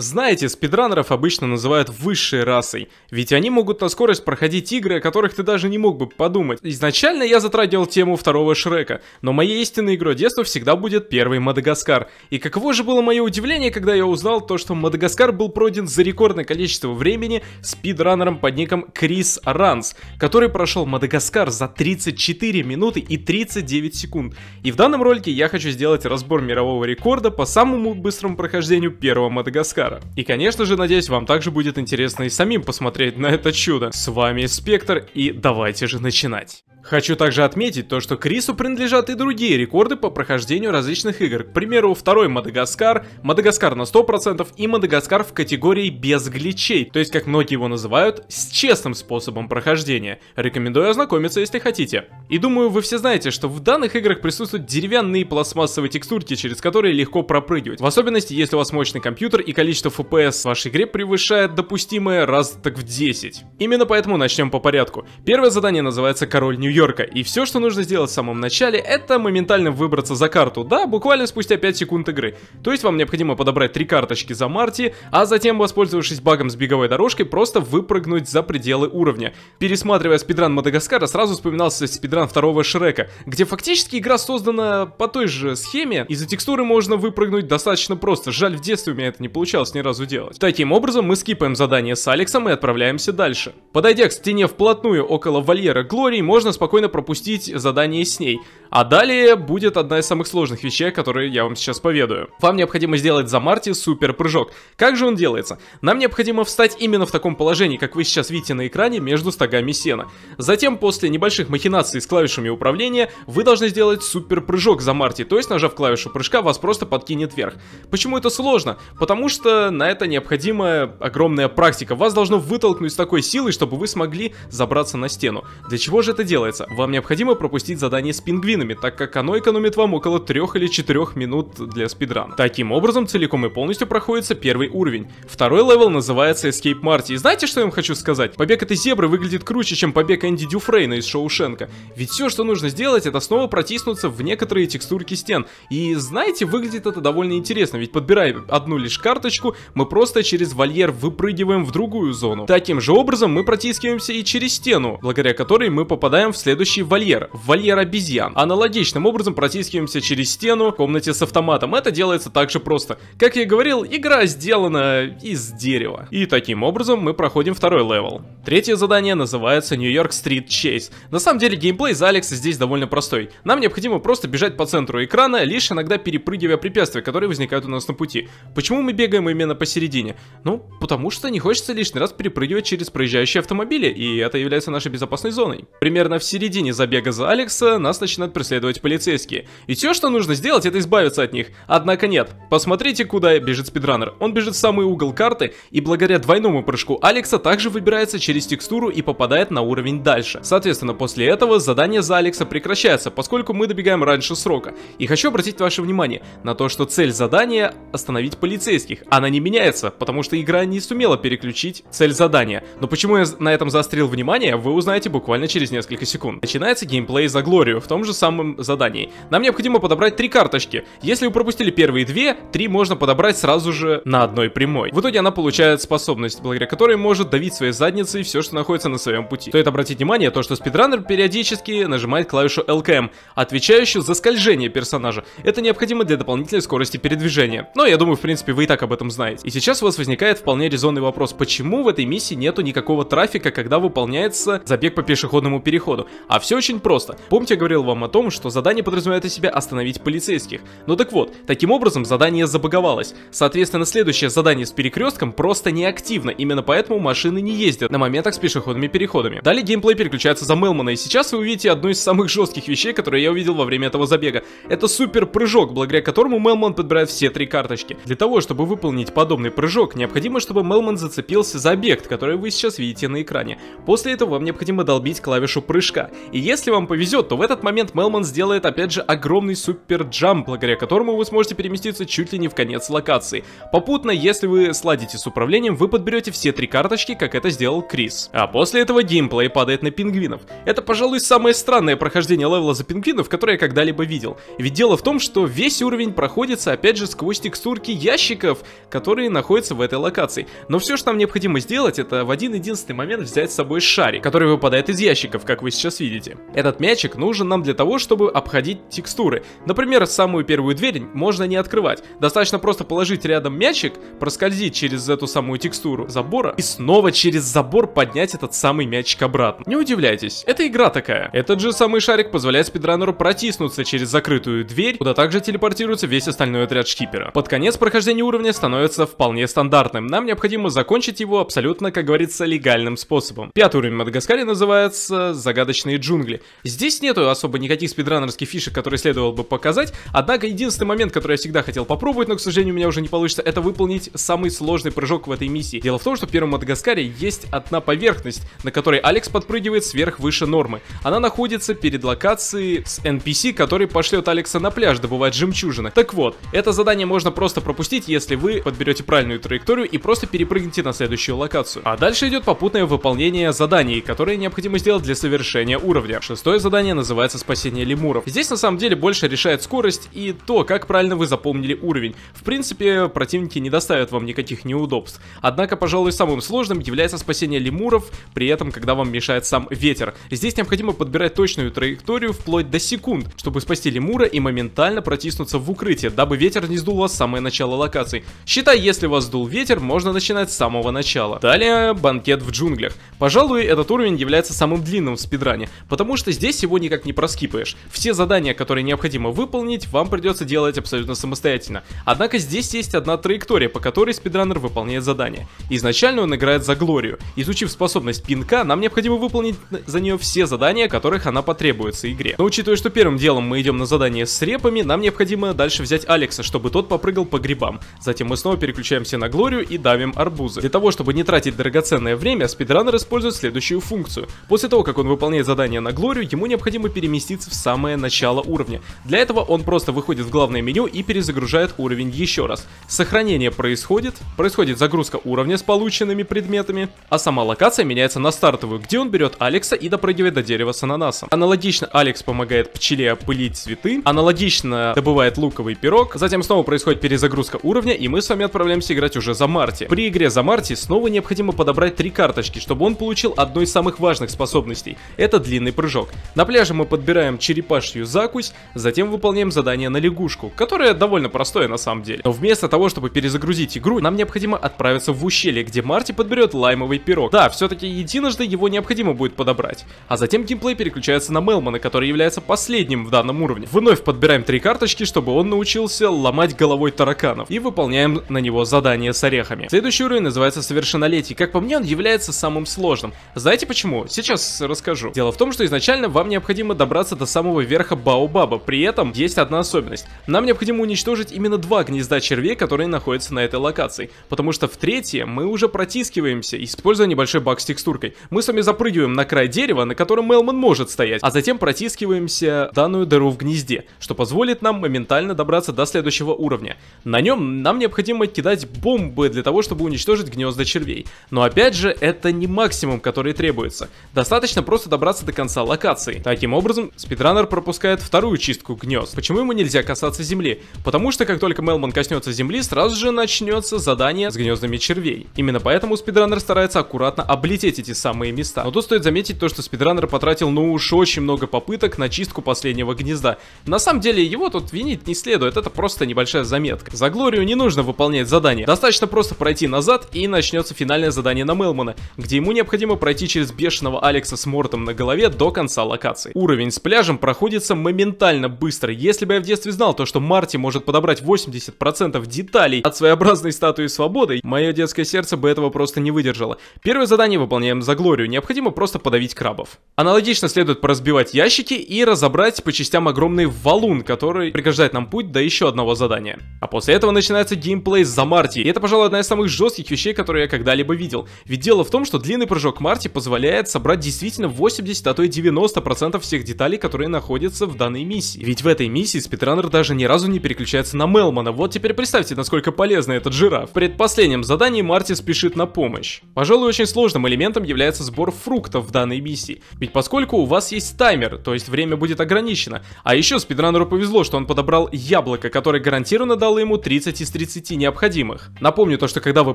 Знаете, спидранеров обычно называют высшей расой, ведь они могут на скорость проходить игры, о которых ты даже не мог бы подумать. Изначально я затрагивал тему второго Шрека, но моей истинной игрой детства всегда будет первый Мадагаскар. И каково же было мое удивление, когда я узнал то, что Мадагаскар был пройден за рекордное количество времени спидранером под ником Крис Ранс, который прошел Мадагаскар за 34 минуты и 39 секунд. И в данном ролике я хочу сделать разбор мирового рекорда по самому быстрому прохождению первого Мадагаскара. Яра. И, конечно же, надеюсь, вам также будет интересно и самим посмотреть на это чудо. С вами Спектр, и давайте же начинать. Хочу также отметить то, что Крису принадлежат и другие рекорды по прохождению различных игр. К примеру, второй Мадагаскар, Мадагаскар на 100% и Мадагаскар в категории без гличей, то есть, как многие его называют, с честным способом прохождения. Рекомендую ознакомиться, если хотите. И думаю, вы все знаете, что в данных играх присутствуют деревянные пластмассовые текстурки, через которые легко пропрыгивать. В особенности, если у вас мощный компьютер и количество FPS в вашей игре превышает допустимое раз так в 10. Именно поэтому начнем по порядку. Первое задание называется «Король не Нью-Йорка. И все, что нужно сделать в самом начале, это моментально выбраться за карту, да, буквально спустя 5 секунд игры. То есть вам необходимо подобрать три карточки за Марти, а затем, воспользовавшись багом с беговой дорожкой, просто выпрыгнуть за пределы уровня. Пересматривая спидран Мадагаскара, сразу вспоминался спидран второго Шрека, где фактически игра создана по той же схеме, и за текстуры можно выпрыгнуть достаточно просто. Жаль, в детстве у меня это не получалось ни разу делать. Таким образом, мы скипаем задание с Алексом и отправляемся дальше. Подойдя к стене вплотную около вольера Глории, можно спокойно пропустить задание с ней. А далее будет одна из самых сложных вещей, которые я вам сейчас поведаю. Вам необходимо сделать за Марти супер прыжок. Как же он делается? Нам необходимо встать именно в таком положении, как вы сейчас видите на экране, между стогами сена. Затем, после небольших махинаций с клавишами управления, вы должны сделать супер прыжок за Марти, то есть нажав клавишу прыжка, вас просто подкинет вверх. Почему это сложно? Потому что на это необходима огромная практика. Вас должно вытолкнуть с такой силой, чтобы вы смогли забраться на стену. Для чего же это делается? делается? Вам необходимо пропустить задание с пингвинами, так как оно экономит вам около 3 или 4 минут для спидрана. Таким образом, целиком и полностью проходится первый уровень. Второй левел называется Escape Marty. И знаете, что я вам хочу сказать? Побег этой зебры выглядит круче, чем побег Энди Дюфрейна из Шоушенка. Ведь все, что нужно сделать, это снова протиснуться в некоторые текстурки стен. И знаете, выглядит это довольно интересно, ведь подбирая одну лишь карточку, мы просто через вольер выпрыгиваем в другую зону. Таким же образом мы протискиваемся и через стену, благодаря которой мы попадаем в следующий вольер, вольер обезьян. Аналогичным образом протискиваемся через стену в комнате с автоматом. Это делается также просто. Как я и говорил, игра сделана из дерева. И таким образом мы проходим второй левел. Третье задание называется Нью-Йорк Стрит Чейз. На самом деле геймплей за Алекса здесь довольно простой. Нам необходимо просто бежать по центру экрана, лишь иногда перепрыгивая препятствия, которые возникают у нас на пути. Почему мы бегаем именно посередине? Ну, потому что не хочется лишний раз перепрыгивать через проезжающие автомобили, и это является нашей безопасной зоной. Примерно все середине забега за Алекса нас начинают преследовать полицейские. И все, что нужно сделать, это избавиться от них. Однако нет. Посмотрите, куда бежит спидранер. Он бежит в самый угол карты, и благодаря двойному прыжку Алекса также выбирается через текстуру и попадает на уровень дальше. Соответственно, после этого задание за Алекса прекращается, поскольку мы добегаем раньше срока. И хочу обратить ваше внимание на то, что цель задания остановить полицейских. Она не меняется, потому что игра не сумела переключить цель задания. Но почему я на этом заострил внимание, вы узнаете буквально через несколько секунд секунд. Начинается геймплей за Глорию в том же самом задании. Нам необходимо подобрать три карточки. Если вы пропустили первые две, три можно подобрать сразу же на одной прямой. В итоге она получает способность, благодаря которой может давить своей задницей все, что находится на своем пути. Стоит обратить внимание, то что спидранер периодически нажимает клавишу LKM, отвечающую за скольжение персонажа. Это необходимо для дополнительной скорости передвижения. Но я думаю, в принципе, вы и так об этом знаете. И сейчас у вас возникает вполне резонный вопрос, почему в этой миссии нету никакого трафика, когда выполняется забег по пешеходному переходу? А все очень просто. Помните, я говорил вам о том, что задание подразумевает из себя остановить полицейских. Ну так вот, таким образом задание забаговалось. Соответственно, следующее задание с перекрестком просто неактивно, именно поэтому машины не ездят на моментах с пешеходными переходами Далее геймплей переключается за Мелмана, и сейчас вы увидите одну из самых жестких вещей, которые я увидел во время этого забега. Это супер прыжок, благодаря которому Мелман подбирает все три карточки. Для того, чтобы выполнить подобный прыжок, необходимо, чтобы Мелман зацепился за объект, который вы сейчас видите на экране. После этого вам необходимо долбить клавишу прыжка прыжка. И если вам повезет, то в этот момент Мелман сделает опять же огромный супер джамп, благодаря которому вы сможете переместиться чуть ли не в конец локации. Попутно, если вы сладите с управлением, вы подберете все три карточки, как это сделал Крис. А после этого геймплей падает на пингвинов. Это, пожалуй, самое странное прохождение левела за пингвинов, которое я когда-либо видел. Ведь дело в том, что весь уровень проходится опять же сквозь текстурки ящиков, которые находятся в этой локации. Но все, что нам необходимо сделать, это в один единственный момент взять с собой шарик, который выпадает из ящиков, как вы сейчас сейчас видите. Этот мячик нужен нам для того, чтобы обходить текстуры. Например, самую первую дверь можно не открывать. Достаточно просто положить рядом мячик, проскользить через эту самую текстуру забора и снова через забор поднять этот самый мячик обратно. Не удивляйтесь, это игра такая. Этот же самый шарик позволяет спидранеру протиснуться через закрытую дверь, куда также телепортируется весь остальной отряд шкипера. Под конец прохождения уровня становится вполне стандартным. Нам необходимо закончить его абсолютно, как говорится, легальным способом. Пятый уровень Мадагаскаре называется «Загадочный загадочные джунгли. Здесь нету особо никаких спидранерских фишек, которые следовало бы показать, однако единственный момент, который я всегда хотел попробовать, но, к сожалению, у меня уже не получится, это выполнить самый сложный прыжок в этой миссии. Дело в том, что в первом Мадагаскаре есть одна поверхность, на которой Алекс подпрыгивает сверх выше нормы. Она находится перед локацией с NPC, который пошлет Алекса на пляж добывать жемчужины. Так вот, это задание можно просто пропустить, если вы подберете правильную траекторию и просто перепрыгните на следующую локацию. А дальше идет попутное выполнение заданий, которые необходимо сделать для совершения повышения уровня. Шестое задание называется «Спасение лемуров». Здесь на самом деле больше решает скорость и то, как правильно вы запомнили уровень. В принципе, противники не доставят вам никаких неудобств. Однако, пожалуй, самым сложным является спасение лемуров, при этом, когда вам мешает сам ветер. Здесь необходимо подбирать точную траекторию вплоть до секунд, чтобы спасти лемура и моментально протиснуться в укрытие, дабы ветер не сдул вас с самое начало локации. Считай, если вас сдул ветер, можно начинать с самого начала. Далее, банкет в джунглях. Пожалуй, этот уровень является самым длинным в спидранах экране, потому что здесь его никак не проскипаешь. Все задания, которые необходимо выполнить, вам придется делать абсолютно самостоятельно. Однако здесь есть одна траектория, по которой спидранер выполняет задание. Изначально он играет за Глорию. Изучив способность пинка, нам необходимо выполнить за нее все задания, которых она потребуется игре. Но учитывая, что первым делом мы идем на задание с репами, нам необходимо дальше взять Алекса, чтобы тот попрыгал по грибам. Затем мы снова переключаемся на Глорию и давим арбузы. Для того, чтобы не тратить драгоценное время, спидранер использует следующую функцию. После того, как он выполняет выполняя задание на Глорию, ему необходимо переместиться в самое начало уровня. Для этого он просто выходит в главное меню и перезагружает уровень еще раз. Сохранение происходит, происходит загрузка уровня с полученными предметами, а сама локация меняется на стартовую, где он берет Алекса и допрыгивает до дерева с ананасом. Аналогично Алекс помогает пчеле опылить цветы, аналогично добывает луковый пирог, затем снова происходит перезагрузка уровня, и мы с вами отправляемся играть уже за Марти. При игре за Марти снова необходимо подобрать три карточки, чтобы он получил одну из самых важных способностей. Это длинный прыжок. На пляже мы подбираем черепашью закусь, затем выполняем задание на лягушку, которое довольно простое на самом деле. Но вместо того, чтобы перезагрузить игру, нам необходимо отправиться в ущелье, где Марти подберет лаймовый пирог. Да, все-таки единожды его необходимо будет подобрать. А затем геймплей переключается на Мелмана, который является последним в данном уровне. Вновь подбираем три карточки, чтобы он научился ломать головой тараканов. И выполняем на него задание с орехами. Следующий уровень называется «Совершеннолетие». Как по мне, он является самым сложным. Знаете почему? Сейчас расскажу. Дело в том, что изначально вам необходимо добраться до самого верха Баобаба, при этом есть одна особенность. Нам необходимо уничтожить именно два гнезда червей, которые находятся на этой локации, потому что в третье мы уже протискиваемся, используя небольшой баг с текстуркой. Мы с вами запрыгиваем на край дерева, на котором Мелман может стоять, а затем протискиваемся данную дыру в гнезде, что позволит нам моментально добраться до следующего уровня. На нем нам необходимо кидать бомбы для того, чтобы уничтожить гнезда червей. Но опять же, это не максимум, который требуется. Достаточно просто добраться добраться до конца локации. Таким образом, спидранер пропускает вторую чистку гнезд. Почему ему нельзя касаться земли? Потому что как только Мелман коснется земли, сразу же начнется задание с гнездами червей. Именно поэтому спидранер старается аккуратно облететь эти самые места. Но тут стоит заметить то, что спидранер потратил ну уж очень много попыток на чистку последнего гнезда. На самом деле его тут винить не следует, это просто небольшая заметка. За Глорию не нужно выполнять задание, достаточно просто пройти назад и начнется финальное задание на Мелмана, где ему необходимо пройти через бешеного Алекса с Мортом на голове до конца локации. Уровень с пляжем проходится моментально быстро. Если бы я в детстве знал то, что Марти может подобрать 80% деталей от своеобразной статуи свободы, мое детское сердце бы этого просто не выдержало. Первое задание выполняем за Глорию, необходимо просто подавить крабов. Аналогично следует поразбивать ящики и разобрать по частям огромный валун, который преграждает нам путь до еще одного задания. А после этого начинается геймплей за Марти, и это, пожалуй, одна из самых жестких вещей, которые я когда-либо видел. Ведь дело в том, что длинный прыжок Марти позволяет собрать действительно 80 80, а то и 90% всех деталей, которые находятся в данной миссии. Ведь в этой миссии спидранер даже ни разу не переключается на Мелмана. Вот теперь представьте, насколько полезный этот жираф. В предпоследнем задании Марти спешит на помощь. Пожалуй, очень сложным элементом является сбор фруктов в данной миссии. Ведь поскольку у вас есть таймер, то есть время будет ограничено. А еще спидранеру повезло, что он подобрал яблоко, которое гарантированно дало ему 30 из 30 необходимых. Напомню то, что когда вы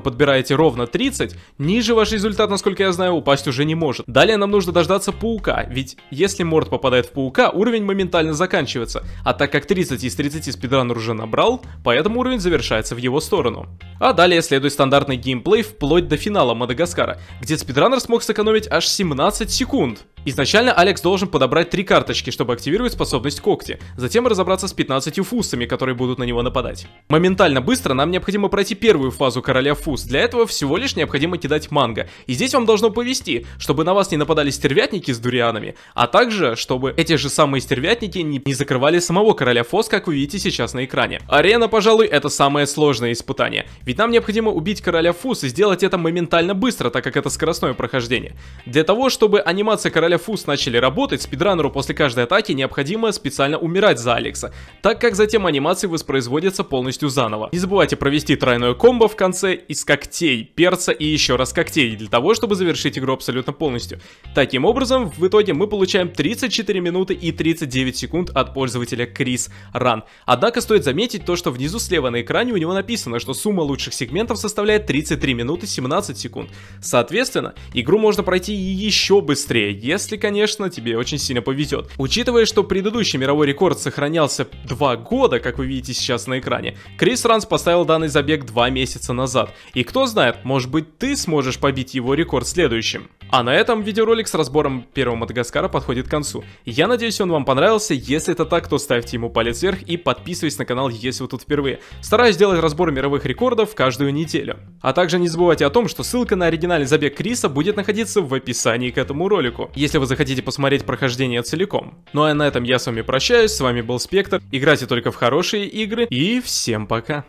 подбираете ровно 30, ниже ваш результат, насколько я знаю, упасть уже не может. Далее нам нужно дождаться паука, ведь если морд попадает в паука, уровень моментально заканчивается, а так как 30 из 30 спидранер уже набрал, поэтому уровень завершается в его сторону. А далее следует стандартный геймплей вплоть до финала Мадагаскара, где спидранер смог сэкономить аж 17 секунд. Изначально Алекс должен подобрать три карточки, чтобы активировать способность когти, затем разобраться с 15 фусами, которые будут на него нападать. Моментально быстро нам необходимо пройти первую фазу короля фус, для этого всего лишь необходимо кидать манго. И здесь вам должно повести, чтобы на вас не нападали стервятники, стервятники с дурианами, а также, чтобы эти же самые стервятники не, не закрывали самого короля Фос, как вы видите сейчас на экране. Арена, пожалуй, это самое сложное испытание, ведь нам необходимо убить короля Фус и сделать это моментально быстро, так как это скоростное прохождение. Для того, чтобы анимация короля Фус начали работать, спидранеру после каждой атаки необходимо специально умирать за Алекса, так как затем анимации воспроизводятся полностью заново. Не забывайте провести тройное комбо в конце из когтей, перца и еще раз когтей, для того, чтобы завершить игру абсолютно полностью. Таким образом, образом, в итоге мы получаем 34 минуты и 39 секунд от пользователя Крис Ран. Однако стоит заметить то, что внизу слева на экране у него написано, что сумма лучших сегментов составляет 33 минуты 17 секунд. Соответственно, игру можно пройти еще быстрее, если, конечно, тебе очень сильно повезет. Учитывая, что предыдущий мировой рекорд сохранялся 2 года, как вы видите сейчас на экране, Крис Ранс поставил данный забег 2 месяца назад. И кто знает, может быть ты сможешь побить его рекорд следующим. А на этом видеоролик с разбором первого Мадагаскара подходит к концу. Я надеюсь, он вам понравился. Если это так, то ставьте ему палец вверх и подписывайтесь на канал, если вы тут впервые. Стараюсь делать разбор мировых рекордов каждую неделю. А также не забывайте о том, что ссылка на оригинальный забег Криса будет находиться в описании к этому ролику, если вы захотите посмотреть прохождение целиком. Ну а на этом я с вами прощаюсь, с вами был Спектр, играйте только в хорошие игры и всем пока.